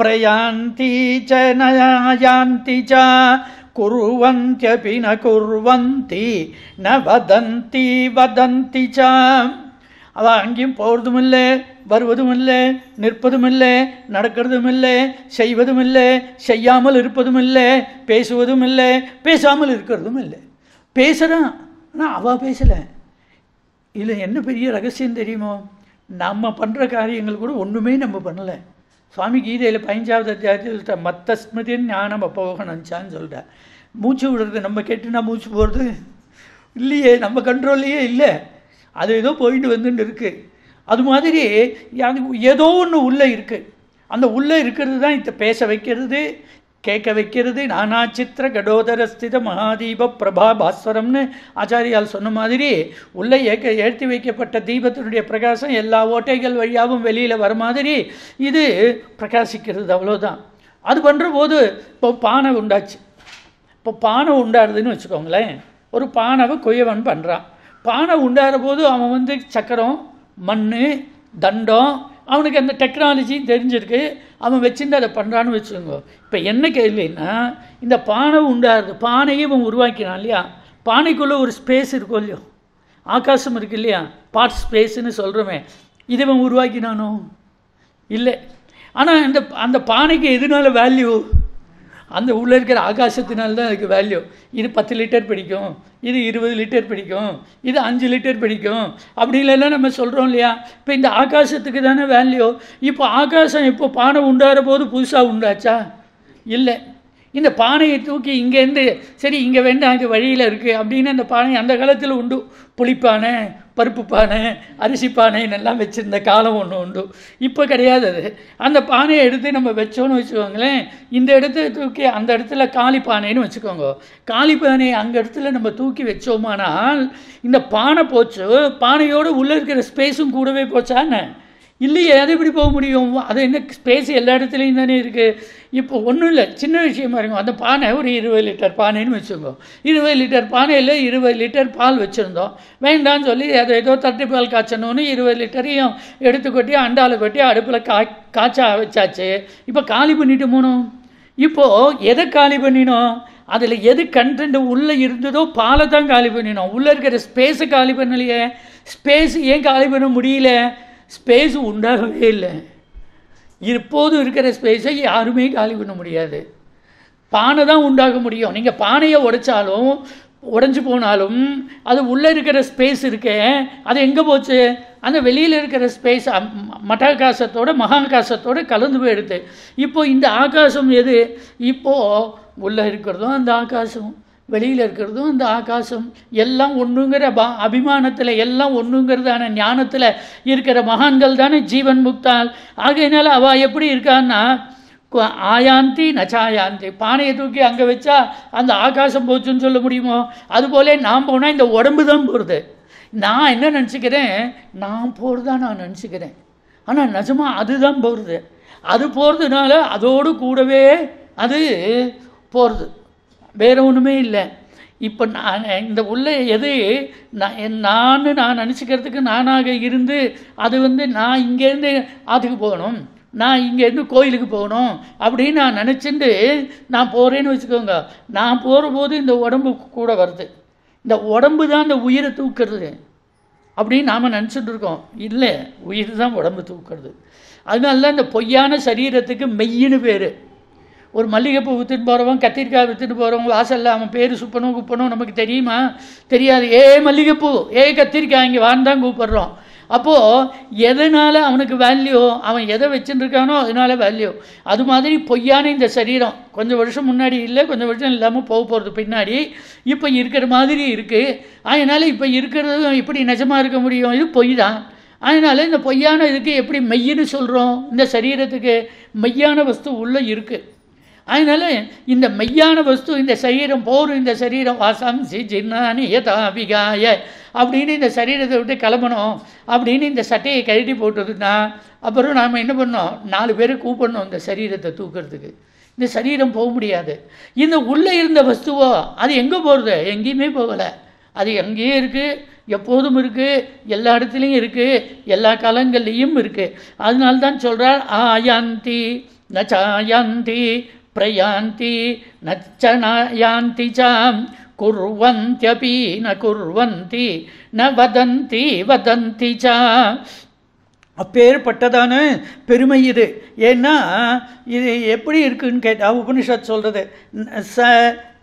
பிரயாந்தி சனயாயாந்தி சா குர்வந்தியபி ந குருவந்தி ந வதந்தி வதந்தி சாம் அதான் அங்கேயும் போகிறதும் இல்லை வருவதும் இல்லை நிற்பதும் இல்லை நடக்கிறதும் இல்லை செய்வதும் இல்லை செய்யாமல் இருப்பதும் இல்லை பேசுவதும் இல்லை பேசாமல் இருக்கிறதும் இல்லை பேசுகிறான் ஆனால் அவள் பேசலை இல்லை என்ன பெரிய ரகசியம் தெரியுமோ நம்ம பண்ணுற காரியங்கள் கூட ஒன்றுமே நம்ம பண்ணலை சுவாமி கீதையில் பதினஞ்சாவது அத்தியாயத்தில் மற்ற மத்த ஞானம் அப்போ நினச்சான்னு சொல்கிறார் மூச்சு விடுறது நம்ம கேட்டுனா மூச்சு போகிறது இல்லையே நம்ம கண்ட்ரோல்லையே இல்லை அது ஏதோ போயிட்டு வந்துட்டு இருக்குது அது மாதிரி அது ஏதோ ஒன்று உள்ளே இருக்குது அந்த உள்ளே இருக்கிறது தான் இதை பேச வைக்கிறது கேட்க வைக்கிறது நானா சித்திர கடோதர ஸ்தித மகாதீப பிரபா பாஸ்வரம்னு ஆச்சாரியால் சொன்ன மாதிரி உள்ளே ஏக்க ஏற்றி வைக்கப்பட்ட தீபத்தினுடைய பிரகாசம் எல்லா ஓட்டைகள் வழியாகவும் வெளியில் வர மாதிரி இது பிரகாசிக்கிறது அவ்வளோதான் அது பண்ணுற போது இப்போ பானை உண்டாச்சு இப்போ பானை உண்டாடுதுன்னு வச்சுக்கோங்களேன் ஒரு பானவை குயவன் பண்ணுறான் பானை உண்டாகிற போது அவன் வந்து சக்கரம் மண் தண்டம் அவனுக்கு அந்த டெக்னாலஜியும் தெரிஞ்சிருக்கு அவன் வச்சுருந்து அதை பண்ணுறான்னு வச்சுக்கோங்க இப்போ என்ன கேள்வின்னா இந்த பானை உண்டாகிறது பானையே இவன் உருவாக்கினான் இல்லையா பானைக்குள்ளே ஒரு ஸ்பேஸ் இருக்கும் இல்லையோ ஆகாசம் இருக்கு இல்லையா பார்ட் ஸ்பேஸ்ன்னு சொல்கிறோமே இதை இவன் உருவாக்கினானோ இல்லை ஆனால் இந்த அந்த பானைக்கு எதனால வேல்யூ அந்த உள்ளே இருக்கிற ஆகாசத்தினால தான் அதுக்கு வேல்யூ இது பத்து லிட்டர் பிடிக்கும் இது இருபது லிட்டர் பிடிக்கும் இது அஞ்சு லிட்டர் பிடிக்கும் அப்படிலாம் நம்ம சொல்கிறோம் இல்லையா இப்போ இந்த ஆகாசத்துக்கு தானே வேல்யூ இப்போ ஆகாசம் இப்போ பானை உண்டாகிற போது புதுசாக உண்டாச்சா இல்லை இந்த பானையை தூக்கி இங்கேருந்து சரி இங்கே வேண்டாம் இது வழியில் இருக்குது அப்படின்னு அந்த பானை அந்த காலத்தில் உண்டு புளிப்பானை பருப்பு பானை அரிசி பானைன்னு எல்லாம் வச்சுருந்த காலம் ஒன்று உண்டு இப்போ கிடையாது அது அந்த பானையை எடுத்து நம்ம வச்சோன்னு வச்சுக்கோங்களேன் இந்த இடத்த தூக்கி அந்த இடத்துல காளி பானைன்னு வச்சுக்கோங்க காளி பானையை அங்கே இடத்துல நம்ம தூக்கி வச்சோமானால் இந்த பானை போச்சு பானையோடு உள்ளே இருக்கிற ஸ்பேஸும் கூடவே போச்சான்னு இல்லையே அது எப்படி போக முடியும் அது என்ன ஸ்பேஸ் எல்லா இடத்துலையும் தானே இருக்குது இப்போ ஒன்றும் இல்லை சின்ன விஷயமா இருக்கும் அந்த பானை ஒரு இருபது லிட்டர் பானைன்னு வச்சுக்கோ இருபது லிட்டர் பானையில் இருபது லிட்டர் பால் வச்சுருந்தோம் வேண்டான்னு சொல்லி அதை ஏதோ தட்டி பால் காய்ச்சணும்னு இருபது லிட்டரையும் எடுத்து கொட்டி அண்டாவில் கொட்டி அடுப்பில் கா காய்ச்சா வச்சாச்சு இப்போ காலி பண்ணிட்டு போனோம் இப்போது எதை காலி பண்ணினோம் அதில் எது கண்டென்ட் உள்ளே இருந்ததோ பாலை தான் காலி பண்ணினோம் உள்ளே இருக்கிற ஸ்பேஸை காலி பண்ணலையே ஸ்பேஸ் ஏன் காலி பண்ண முடியல ஸ்பேஸ் உண்டாகவே இல்லை இப்போது இருக்கிற ஸ்பேஸை யாருமே காலி பண்ண முடியாது பானை தான் உண்டாக முடியும் நீங்கள் பானையை உடைச்சாலும் உடஞ்சி போனாலும் அது உள்ளே இருக்கிற ஸ்பேஸ் இருக்கே அது எங்கே போச்சு அந்த வெளியில் இருக்கிற ஸ்பேஸ் மட்டாகாசத்தோட மகாகாசத்தோடு கலந்து போயிடுது இப்போது இந்த ஆகாசம் எது இப்போது உள்ளே இருக்கிறதும் அந்த ஆகாசம் வெளியில் இருக்கிறதும் இந்த ஆகாசம் எல்லாம் ஒன்றுங்கிற பா அபிமானத்தில் எல்லாம் ஒன்றுங்கிறதான ஞானத்தில் இருக்கிற மகான்கள் தானே ஜீவன் முக்தால் ஆகையினால அவள் எப்படி இருக்கான்னா ஆயாந்தி நச்சாயாந்தி பானையை தூக்கி அங்கே வச்சா அந்த ஆகாசம் போச்சுன்னு சொல்ல முடியுமோ அதுபோல நான் போனால் இந்த உடம்பு தான் போகிறது நான் என்ன நினச்சிக்கிறேன் நான் போகிறதா நான் நினச்சிக்கிறேன் ஆனால் நிஜமாக அதுதான் போகிறது அது போகிறதுனால அதோடு கூடவே அது போகிறது வேறு ஒன்றுமே இல்லை இப்போ நான் இந்த உள்ள எது நான் நான் நான் நினச்சிக்கிறதுக்கு நானாக இருந்து அது வந்து நான் இங்கேருந்து ஆற்றுக்கு போகணும் நான் இங்கேருந்து கோயிலுக்கு போகணும் அப்படின்னு நான் நினச்சிட்டு நான் போகிறேன்னு வச்சுக்கோங்க நான் போகிற போது இந்த உடம்பு கூட வருது இந்த உடம்பு தான் இந்த உயிரை தூக்கிறது அப்படின்னு நாம் நினச்சிட்டு இருக்கோம் இல்லை உயிர் தான் உடம்பு தூக்கிறது அதனால இந்த பொய்யான சரீரத்துக்கு மெய்யின்னு பேர் ஒரு மல்லிகைப்பூ விற்றுட்டு போகிறவன் கத்திரிக்காய் விற்றுட்டு போகிறவங்க வாசலில் அவன் பேர் சுப்பனும் குப்பனும் நமக்கு தெரியுமா தெரியாது ஏ மல்லிகைப்பூ ஏ கத்திரிக்காய் இங்கே வான் தான் கூப்பிட்றோம் அப்போது எதனால் அவனுக்கு வேல்யூ அவன் எதை வச்சுட்டுருக்கானோ அதனால் வேல்யூ அது மாதிரி பொய்யான இந்த சரீரம் கொஞ்சம் வருஷம் முன்னாடி இல்லை கொஞ்சம் வருஷம் இல்லாமல் போக போகிறது பின்னாடி இப்போ இருக்கிற மாதிரி இருக்குது அதனால் இப்போ இருக்கிறது இப்படி நிஜமாக இருக்க முடியும் இது பொய் தான் அதனால் இந்த பொய்யான இதுக்கு எப்படி மெய்யின்னு சொல்கிறோம் இந்த சரீரத்துக்கு மெய்யான வஸ்து உள்ளே இருக்குது அதனால இந்த மெய்யான வஸ்து இந்த சரீரம் போரும் இந்த சரீரம் வாசாம்சி ஜின்னானி ஏதா விகாய அப்படின்னு இந்த சரீரத்தை விட்டு கிளம்பணும் அப்படின்னு இந்த சட்டையை கழட்டி போட்டதுன்னா அப்புறம் நாம் என்ன பண்ணோம் நாலு பேர் கூப்பிடணும் இந்த சரீரத்தை தூக்கிறதுக்கு இந்த சரீரம் போக முடியாது இந்த உள்ளே இருந்த வஸ்துவோ அது எங்கே போகிறது எங்கேயுமே போகலை அது எங்கேயும் இருக்குது எப்போதும் இருக்குது எல்லா இடத்துலையும் இருக்குது எல்லா காலங்கள்லேயும் இருக்குது அதனால்தான் சொல்கிறார் ஆயாந்தி நச்சாயாந்தி பிரயாந்தி न च न यान्ति ந कुर्वन्त्यपि न வதந்தி न அப்பேற்பட்டதான பெருமை இது ஏன்னா இது எப்படி இருக்குன்னு கேட்டால் உபனிஷத் சொல்கிறது ச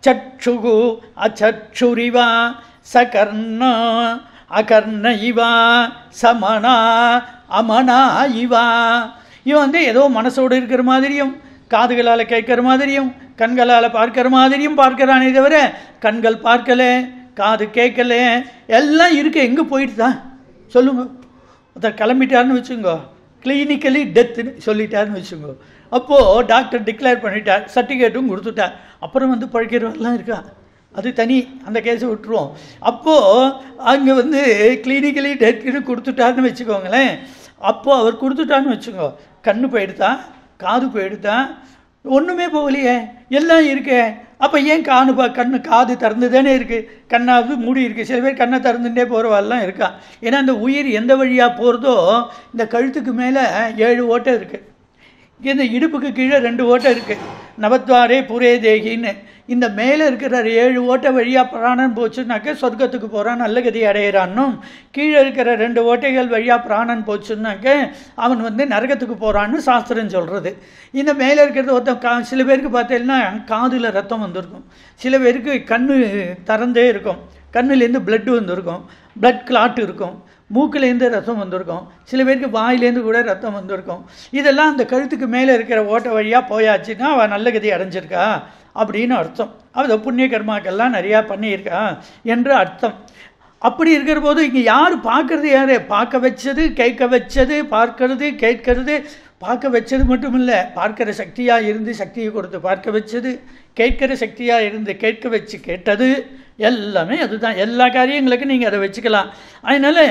சச்சுகு அச்சுரிவா சகர்ணா அகர்ண இவா சமனா அமனா இவா இவன் வந்து ஏதோ மனசோடு இருக்கிற மாதிரியும் காதுகளால் கேட்குற மாதிரியும் கண்களால் பார்க்குற மாதிரியும் பார்க்குறானே தவிர கண்கள் பார்க்கல காது கேட்கல எல்லாம் இருக்கு எங்கே போயிட்டு தான் சொல்லுங்க ஒருத்தர் கிளம்பிட்டார்னு வச்சுங்கோ கிளினிக்கலி டெத்துன்னு சொல்லிட்டார்னு வச்சுங்கோ அப்போது டாக்டர் டிக்ளேர் பண்ணிட்டார் சர்டிஃபிகேட்டும் கொடுத்துட்டார் அப்புறம் வந்து பழக்கிறவர்லாம் இருக்கா அது தனி அந்த கேஸை விட்டுருவோம் அப்போது அங்கே வந்து கிளினிக்கலி டெத்துன்னு கொடுத்துட்டார்னு வச்சுக்கோங்களேன் அப்போது அவர் கொடுத்துட்டான்னு வச்சுக்கோ கண்ணு போயிடுதான் காது போயிடுதான் ஒன்றுமே போகலையே எல்லாம் இருக்கே அப்போ ஏன் காணு பா கண்ணு காது திறந்து தானே இருக்குது கண்ணாவது மூடி இருக்குது சில பேர் கண்ணை திறந்துட்டே போகிறவாள்லாம் இருக்கான் ஏன்னா அந்த உயிர் எந்த வழியாக போகிறதோ இந்த கழுத்துக்கு மேலே ஏழு ஓட்டை இருக்குது இந்த இடுப்புக்கு கீழே ரெண்டு ஓட்டை இருக்குது நவத்வாரே புரே தேகின்னு இந்த மேலே இருக்கிற ஏழு ஓட்டை வழியாக பிராணன் போச்சுன்னாக்க சொர்க்கத்துக்கு போகிறான் நல்ல கதி அடையிறான்னும் கீழே இருக்கிற ரெண்டு ஓட்டைகள் வழியாக பிராணன் போச்சுன்னாக்க அவன் வந்து நரகத்துக்கு போகிறான்னு சாஸ்திரம் சொல்கிறது இந்த மேலே இருக்கிறது ஒருத்தன் கா சில பேருக்கு பார்த்தீங்கன்னா காதில் ரத்தம் வந்திருக்கும் சில பேருக்கு கண் திறந்தே இருக்கும் கண்ணுலேருந்து பிளட்டு வந்திருக்கும் பிளட் கிளாட் இருக்கும் மூக்குலேருந்து ரத்தம் வந்திருக்கும் சில பேருக்கு வாயிலேருந்து கூட ரத்தம் வந்திருக்கும் இதெல்லாம் அந்த கழுத்துக்கு மேலே இருக்கிற ஓட்ட வழியாக போயாச்சுன்னா அவள் நல்ல கதி அடைஞ்சிருக்கா அப்படின்னு அர்த்தம் அது புண்ணிய கர்மாக்கெல்லாம் நிறையா பண்ணியிருக்கான் என்று அர்த்தம் அப்படி இருக்கிற போது இங்கே யார் பார்க்கறது யார் பார்க்க வச்சது கேட்க வச்சது பார்க்கறது கேட்கறது பார்க்க வச்சது மட்டும் இல்லை பார்க்குற சக்தியாக இருந்து சக்தியை கொடுத்து பார்க்க வச்சது கேட்கிற சக்தியாக இருந்து கேட்க வச்சு கேட்டது எல்லாமே அதுதான் எல்லா காரியங்களுக்கும் நீங்கள் அதை வச்சுக்கலாம் அதனால்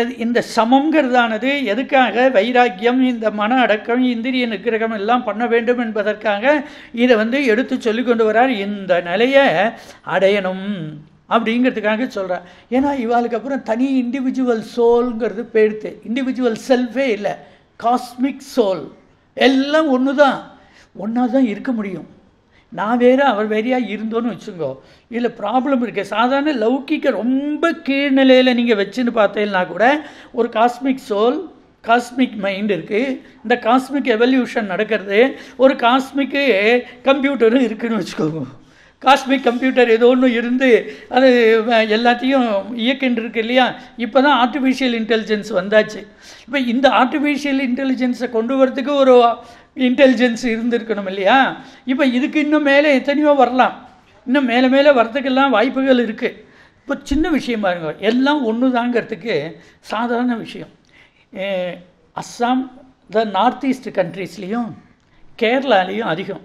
எது இந்த சமங்கிறதானது எதுக்காக வைராக்கியம் இந்த மன அடக்கம் இந்திரிய நிகிரகம் எல்லாம் பண்ண வேண்டும் என்பதற்காக இதை வந்து எடுத்து சொல்லி கொண்டு வரார் இந்த நிலையை அடையணும் அப்படிங்கிறதுக்காக சொல்கிறார் ஏன்னா இவாளுக்கு அப்புறம் தனி இண்டிவிஜுவல் சோல்ங்கிறது போயிடுத்து இண்டிவிஜுவல் செல்ஃபே இல்லை காஸ்மிக் சோல் எல்லாம் ஒன்று தான் ஒன்றா தான் இருக்க முடியும் நான் வேறு அவர் வேறையாக இருந்தோன்னு வச்சுங்கோ இதில் ப்ராப்ளம் இருக்குது சாதாரண லௌகிக்க ரொம்ப கீழ்நிலையில் நீங்கள் வச்சுன்னு பார்த்தீங்கன்னா கூட ஒரு காஸ்மிக் சோல் காஸ்மிக் மைண்ட் இருக்குது இந்த காஸ்மிக் எவல்யூஷன் நடக்கிறது ஒரு காஸ்மிக்கு கம்ப்யூட்டரும் இருக்குதுன்னு வச்சுக்கோங்க காஸ்மிக் கம்ப்யூட்டர் ஏதோ ஒன்று இருந்து அது எல்லாத்தையும் இயக்கின்னு இருக்கு இல்லையா இப்போ தான் ஆர்டிஃபிஷியல் இன்டெலிஜென்ஸ் வந்தாச்சு இப்போ இந்த ஆர்டிஃபிஷியல் இன்டெலிஜென்ஸை கொண்டு வரதுக்கு ஒரு இன்டெலிஜென்ஸ் இருந்திருக்கணும் இல்லையா இப்போ இதுக்கு இன்னும் மேலே எத்தனையோ வரலாம் இன்னும் மேலே மேலே வரதுக்கெல்லாம் வாய்ப்புகள் இருக்குது இப்போ சின்ன விஷயம் பாருங்க எல்லாம் ஒன்று தாங்கிறதுக்கு சாதாரண விஷயம் அஸ்ஸாம் த நார்த் ஈஸ்ட் கண்ட்ரீஸ்லேயும் கேரளாலேயும் அதிகம்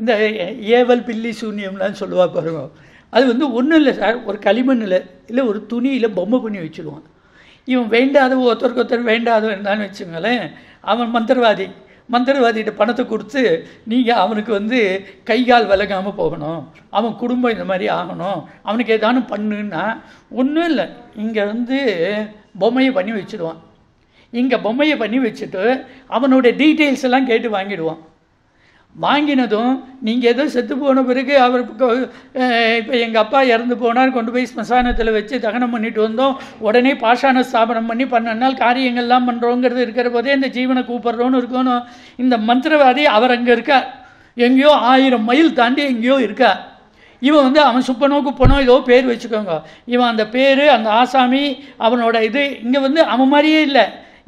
இந்த ஏவல் பில்லி சூன்யம்லாம் சொல்லுவா பாருங்க அது வந்து ஒன்றும் இல்லை சார் ஒரு களிமண்ணில் இல்லை ஒரு துணியில் பொம்மை பண்ணி வச்சுருவான் இவன் வேண்டாத ஒருத்தருக்கு ஒருத்தர் வேண்டாதவன் இருந்தான்னு வச்சுங்களேன் அவன் மந்திரவாதி மந்திரவாதிகிட்ட பணத்தை கொடுத்து நீங்கள் அவனுக்கு வந்து கை கால் விலகாமல் போகணும் அவன் குடும்பம் இந்த மாதிரி ஆகணும் அவனுக்கு ஏதானும் பண்ணுன்னா ஒன்றும் இல்லை இங்கே வந்து பொம்மையை பண்ணி வச்சுடுவான் இங்கே பொம்மையை பண்ணி வச்சுட்டு அவனோட டீட்டெயில்ஸ் எல்லாம் கேட்டு வாங்கிடுவான் வாங்கினதும் நீங்கள் ஏதோ செத்து போன பிறகு அவர் இப்போ எங்கள் அப்பா இறந்து போனார் கொண்டு போய் ஸ்மசானத்தில் வச்சு தகனம் பண்ணிட்டு வந்தோம் உடனே பாஷான ஸ்தாபனம் பண்ணி பண்ணால் காரியங்கள்லாம் பண்ணுறோங்கிறது இருக்கிற போதே இந்த ஜீவனை கூப்பிட்றோன்னு இருக்கணும் இந்த மந்திரவாதி அவர் அங்கே இருக்கார் எங்கேயோ ஆயிரம் மைல் தாண்டி எங்கேயோ இருக்கார் இவன் வந்து அவன் சுப்பனோ குப்பனோ ஏதோ பேர் வச்சுக்கோங்க இவன் அந்த பேர் அந்த ஆசாமி அவனோட இது இங்கே வந்து அவன் மாதிரியே இல்லை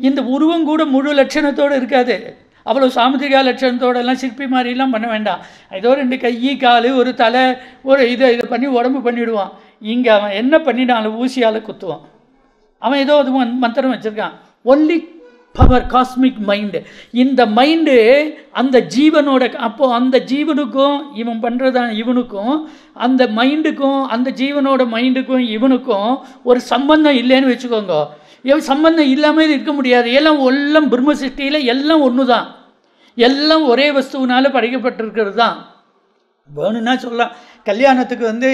இந்த உருவம் கூட முழு லட்சணத்தோடு இருக்காது அவ்வளோ சாமுதிரிகா லட்சணத்தோடெல்லாம் சிற்பி மாதிரிலாம் பண்ண வேண்டாம் ஏதோ ரெண்டு கை கால் ஒரு தலை ஒரு இதை இதை பண்ணி உடம்பு பண்ணிவிடுவான் இங்கே அவன் என்ன பண்ணினாலும் ஊசியால் குத்துவான் அவன் ஏதோ அது மந்திரம் வச்சுருக்கான் ஒன்லி பவர் காஸ்மிக் மைண்டு இந்த மைண்டு அந்த ஜீவனோட அப்போது அந்த ஜீவனுக்கும் இவன் பண்ணுறதா இவனுக்கும் அந்த மைண்டுக்கும் அந்த ஜீவனோட மைண்டுக்கும் இவனுக்கும் ஒரு சம்பந்தம் இல்லைன்னு வச்சுக்கோங்க சம்பந்தம் இல்லாமல் இருக்க முடியாது எல்லாம் எல்லாம் பிரம்ம சிருஷ்டியில் எல்லாம் ஒன்று தான் எல்லாம் ஒரே வஸ்துவினால படைக்கப்பட்டிருக்கிறது தான் வேணும்னா சொல்லலாம் கல்யாணத்துக்கு வந்து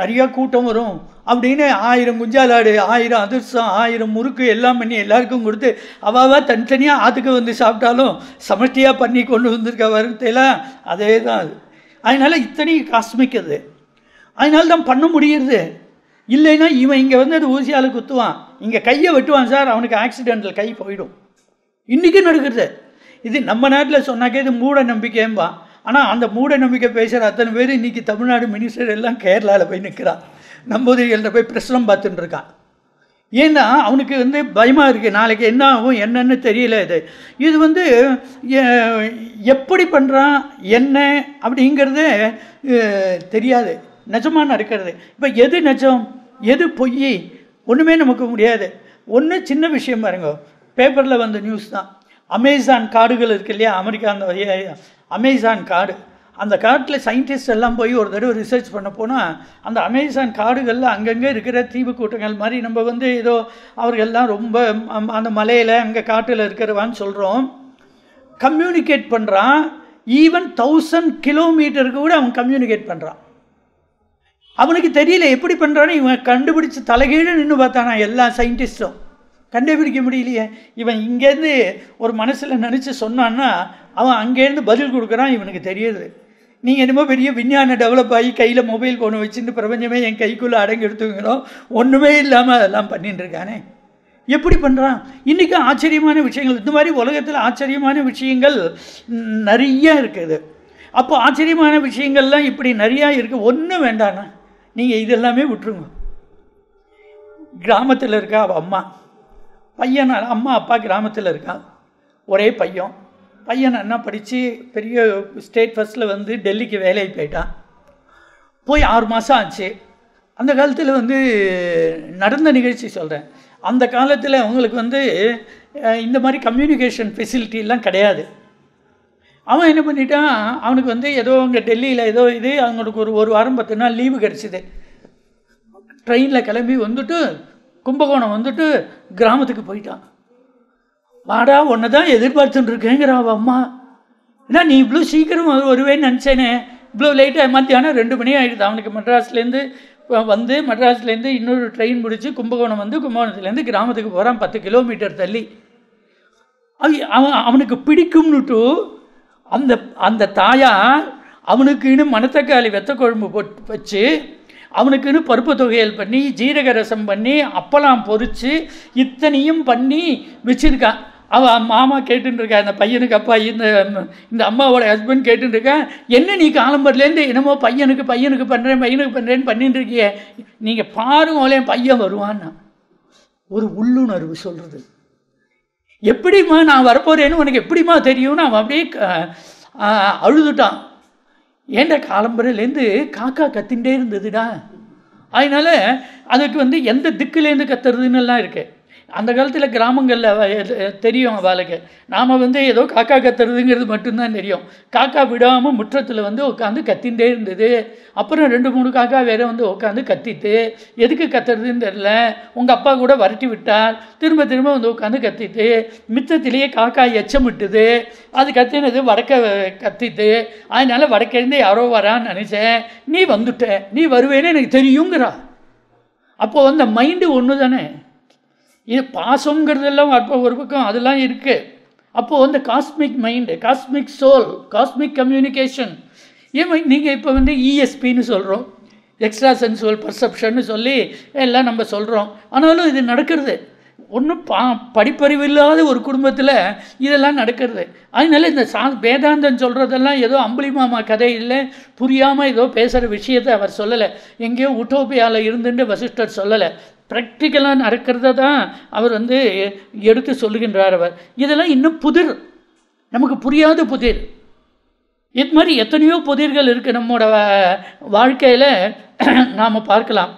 நிறையா கூட்டம் வரும் அப்படின்னு ஆயிரம் குஞ்சாலாடு ஆயிரம் அதிர்ஷ்டம் ஆயிரம் முறுக்கு எல்லாம் பண்ணி எல்லாருக்கும் கொடுத்து அவாவா தனித்தனியாக ஆற்றுக்கு வந்து சாப்பிட்டாலும் சமஷ்டியாக பண்ணி கொண்டு வந்திருக்க வருத்தையெல்லாம் அதே தான் அதனால் இத்தனையும் காஸ்மிக் அது அதனால தான் பண்ண முடியுது இல்லைன்னா இவன் இங்கே வந்து அது ஊசியால் குத்துவான் இங்கே கையை வெட்டுவான் சார் அவனுக்கு ஆக்சிடெண்ட்டில் கை போயிடும் இன்றைக்கும் நடக்கிறது இது நம்ம நாட்டில் சொன்னாக்கே இது மூட நம்பிக்கையும்பான் ஆனால் அந்த மூட நம்பிக்கை பேசுகிற அத்தனை பேர் இன்றைக்கி தமிழ்நாடு மினிஸ்டர் எல்லாம் கேரளாவில் போய் நிற்கிறான் நம்பூதிரிகள்கிட்ட போய் பிரசனம் பார்த்துட்டு இருக்கான் ஏன்னா அவனுக்கு வந்து பயமாக இருக்குது நாளைக்கு என்ன ஆகும் என்னன்னு தெரியல இது இது வந்து எப்படி பண்ணுறான் என்ன அப்படிங்கிறது தெரியாது நிஜமான இருக்கிறது இப்போ எது நிஜம் எது பொய் ஒன்றுமே நமக்கு முடியாது ஒன்று சின்ன விஷயம் பாருங்க பேப்பரில் வந்த நியூஸ் தான் அமேசான் காடுகள் இருக்கு இல்லையா அமெரிக்கா அந்த அமேசான் காடு அந்த காட்டில் சயின்டிஸ்ட் எல்லாம் போய் ஒரு தடவை ரிசர்ச் பண்ண போனால் அந்த அமேசான் காடுகளில் அங்கங்கே இருக்கிற தீவு கூட்டங்கள் மாதிரி நம்ம வந்து ஏதோ அவர்கள்லாம் ரொம்ப அந்த மலையில் அங்கே காட்டில் இருக்கிறவான்னு சொல்கிறோம் கம்யூனிகேட் பண்ணுறான் ஈவன் தௌசண்ட் கிலோமீட்டருக்கு கூட அவன் கம்யூனிகேட் பண்ணுறான் அவனுக்கு தெரியல எப்படி பண்ணுறான்னு இவன் கண்டுபிடிச்சி தலைகீழ நின்று பார்த்தானா எல்லா சயின்டிஸ்ட்டும் கண்டுபிடிக்க முடியலையே இவன் இங்கேருந்து ஒரு மனசில் நினச்சி சொன்னான்னா அவன் அங்கேருந்து பதில் கொடுக்குறான் இவனுக்கு தெரியுது நீங்கள் என்னமோ பெரிய விஞ்ஞானம் டெவலப் ஆகி கையில் மொபைல் ஃபோனை வச்சுட்டு பிரபஞ்சமே என் கைக்குள்ளே அடங்கி எடுத்துக்கிறோம் ஒன்றுமே இல்லாமல் அதெல்லாம் பண்ணிட்டு இருக்கானே எப்படி பண்ணுறான் இன்றைக்கி ஆச்சரியமான விஷயங்கள் இந்த மாதிரி உலகத்தில் ஆச்சரியமான விஷயங்கள் நிறைய இருக்குது அப்போ ஆச்சரியமான விஷயங்கள்லாம் இப்படி நிறையா இருக்குது ஒன்றும் வேண்டாண்ணா நீங்கள் இதெல்லாமே விட்டுருங்க கிராமத்தில் இருக்கா அவள் அம்மா பையன் அம்மா அப்பா கிராமத்தில் இருக்கான் ஒரே பையன் பையன் என்ன படித்து பெரிய ஸ்டேட் ஃபஸ்ட்டில் வந்து டெல்லிக்கு வேலைக்கு போயிட்டான் போய் ஆறு மாதம் ஆச்சு அந்த காலத்தில் வந்து நடந்த நிகழ்ச்சி சொல்கிறேன் அந்த காலத்தில் அவங்களுக்கு வந்து இந்த மாதிரி கம்யூனிகேஷன் ஃபெசிலிட்டிலாம் கிடையாது அவன் என்ன பண்ணிட்டான் அவனுக்கு வந்து ஏதோ அங்கே டெல்லியில் ஏதோ இது அவங்களுக்கு ஒரு ஒரு வாரம் பத்து நாள் லீவு கிடச்சிது ட்ரெயினில் கிளம்பி வந்துட்டு கும்பகோணம் வந்துட்டு கிராமத்துக்கு போயிட்டான் வாடா ஒன்று தான் எதிர்பார்த்துட்டு இருக்கேங்கிற அம்மா ஏன்னா நீ இவ்வளோ சீக்கிரம் வருவேன்னு நினச்சேனே இவ்வளோ லேட்டாக மத்தியானம் ரெண்டு மணி ஆகிடுது அவனுக்கு மெட்ராஸ்லேருந்து வந்து மெட்ராஸ்லேருந்து இன்னொரு ட்ரெயின் பிடிச்சி கும்பகோணம் வந்து கும்பகோணத்துலேருந்து கிராமத்துக்கு போகிறான் பத்து கிலோமீட்டர் தள்ளி அவன் அவனுக்கு பிடிக்கும்னுட்டு அந்த அந்த தாயார் அவனுக்குன்னு மணத்தக்காளி வெத்த குழம்பு போட்டு வச்சு அவனுக்குன்னு பருப்பு தொகையல் பண்ணி ஜீரக ரசம் பண்ணி அப்பெல்லாம் பொறிச்சு இத்தனையும் பண்ணி வச்சுருக்கான் அவன் மாமா கேட்டுருக்கா அந்த பையனுக்கு அப்பா இந்த இந்த அம்மாவோட ஹஸ்பண்ட் கேட்டுருக்கா என்ன நீ காலம்பர்லேருந்து என்னமோ பையனுக்கு பையனுக்கு பண்ணுறேன் பையனுக்கு பண்ணுறேன்னு பண்ணிட்டு இருக்கிய நீங்கள் பாருங்களே பையன் வருவான்னா ஒரு உள்ளுணர்வு சொல்கிறது எப்படிம்மா நான் வரப்போகிறேன்னு உனக்கு எப்படிம்மா தெரியும்னு அவன் அப்படியே அழுதுட்டான் ஏண்ட காலம்பரையிலேருந்து காக்கா கத்தின்ண்டே இருந்ததுடா அதனால் அதுக்கு வந்து எந்த திக்குலேருந்து எல்லாம் இருக்குது அந்த காலத்தில் கிராமங்களில் தெரியும் வேலைக்கு நாம் வந்து ஏதோ காக்கா கத்துறதுங்கிறது மட்டும்தான் தெரியும் காக்கா விடாமல் முற்றத்தில் வந்து உட்காந்து கத்தின்ண்டே இருந்தது அப்புறம் ரெண்டு மூணு காக்கா வேற வந்து உட்காந்து கத்திட்டு எதுக்கு கத்துறதுன்னு தெரில உங்கள் அப்பா கூட வரட்டி விட்டால் திரும்ப திரும்ப வந்து உட்காந்து கத்திட்டு மிச்சத்திலேயே காக்கா எச்சம் விட்டுது அது கத்தினது வடக்க கத்திட்டு அதனால் வடக்கேருந்து யாரோ வரான்னு நினச்சேன் நீ வந்துட்ட நீ வருவேன்னு எனக்கு தெரியுங்கிறா அப்போது அந்த மைண்டு ஒன்று தானே இது பாசங்கிறதெல்லாம் அற்ப ஒரு பக்கம் அதெல்லாம் இருக்குது அப்போது வந்து cosmic mind cosmic soul cosmic communication ஏன் நீங்கள் இப்போ வந்து இஎஸ்பின்னு சொல்கிறோம் எக்ஸ்ட்ரா சென்சுவல் பர்செப்ஷன் சொல்லி எல்லாம் நம்ம சொல்கிறோம் ஆனாலும் இது நடக்கிறது ஒன்றும் பா படிப்பறிவு இல்லாத ஒரு குடும்பத்தில் இதெல்லாம் நடக்கிறது அதனால இந்த சா வேதாந்தம் சொல்கிறதெல்லாம் ஏதோ அம்புலி மாமா கதை இல்லை புரியாமல் ஏதோ பேசுகிற விஷயத்தை அவர் சொல்லலை எங்கேயோ உட்டோப்பியாவில் இருந்துட்டு வசிஷ்டர் சொல்லலை ப்ராக்டிக்கலாக நடக்கிறத தான் அவர் வந்து எடுத்து சொல்லுகின்றார் அவர் இதெல்லாம் இன்னும் புதிர் நமக்கு புரியாத புதிர் இது மாதிரி எத்தனையோ புதிர்கள் இருக்குது நம்மளோட வாழ்க்கையில் நாம் பார்க்கலாம்